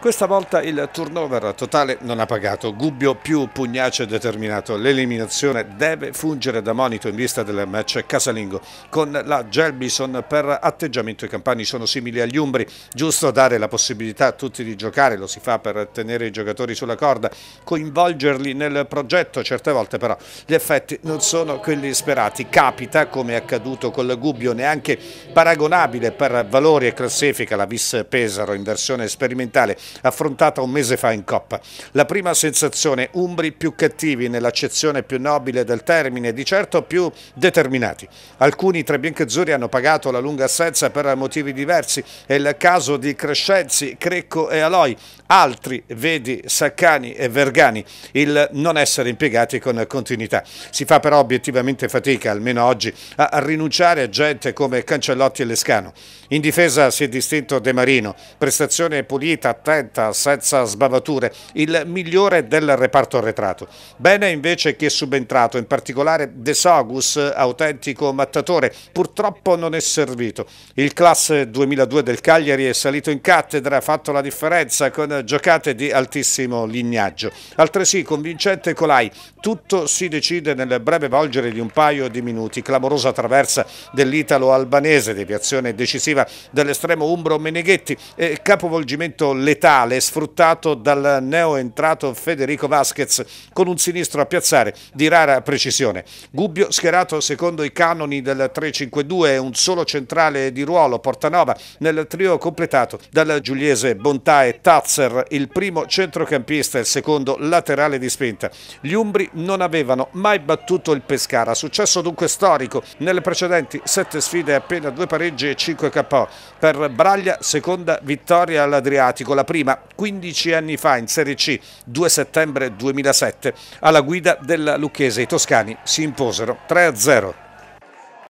Questa volta il turnover totale non ha pagato, Gubbio più Pugnace determinato, l'eliminazione deve fungere da monito in vista del match casalingo. Con la Gelbison per atteggiamento i campani sono simili agli umbri, giusto dare la possibilità a tutti di giocare, lo si fa per tenere i giocatori sulla corda, coinvolgerli nel progetto, certe volte però gli effetti non sono quelli sperati, capita come è accaduto con Gubbio neanche paragonabile per valori e classifica la Vis Pesaro in versione sperimentale affrontata un mese fa in Coppa. La prima sensazione, umbri più cattivi nell'accezione più nobile del termine, di certo più determinati. Alcuni tra i bianchezzurri hanno pagato la lunga assenza per motivi diversi, è il caso di Crescenzi, Crecco e Aloi, altri, vedi Saccani e Vergani, il non essere impiegati con continuità. Si fa però obiettivamente fatica, almeno oggi, a rinunciare a gente come Cancellotti e Lescano. In difesa si è distinto De Marino, prestazione pulita, testa violenta, senza sbavature, il migliore del reparto arretrato. Bene invece chi è subentrato, in particolare De Sagus, autentico mattatore, purtroppo non è servito. Il classe 2002 del Cagliari è salito in cattedra, ha fatto la differenza con giocate di altissimo lignaggio. Altresì convincente Colai, tutto si decide nel breve volgere di un paio di minuti, clamorosa traversa dell'italo-albanese, deviazione decisiva dell'estremo umbro Meneghetti e capovolgimento letale totale sfruttato dal neoentrato Federico Vasquez con un sinistro a piazzare di rara precisione. Gubbio schierato secondo i canoni del 3-5-2 un solo centrale di ruolo Portanova nel trio completato dal giuliese Bontà e Tazzer, il primo centrocampista e il secondo laterale di spinta. Gli Umbri non avevano mai battuto il Pescara, successo dunque storico nelle precedenti sette sfide appena due pareggi e 5 KO. Per Braglia seconda vittoria all'Adriatico, la prima prima 15 anni fa in Serie C, 2 settembre 2007, alla guida della Lucchese. I toscani si imposero 3-0.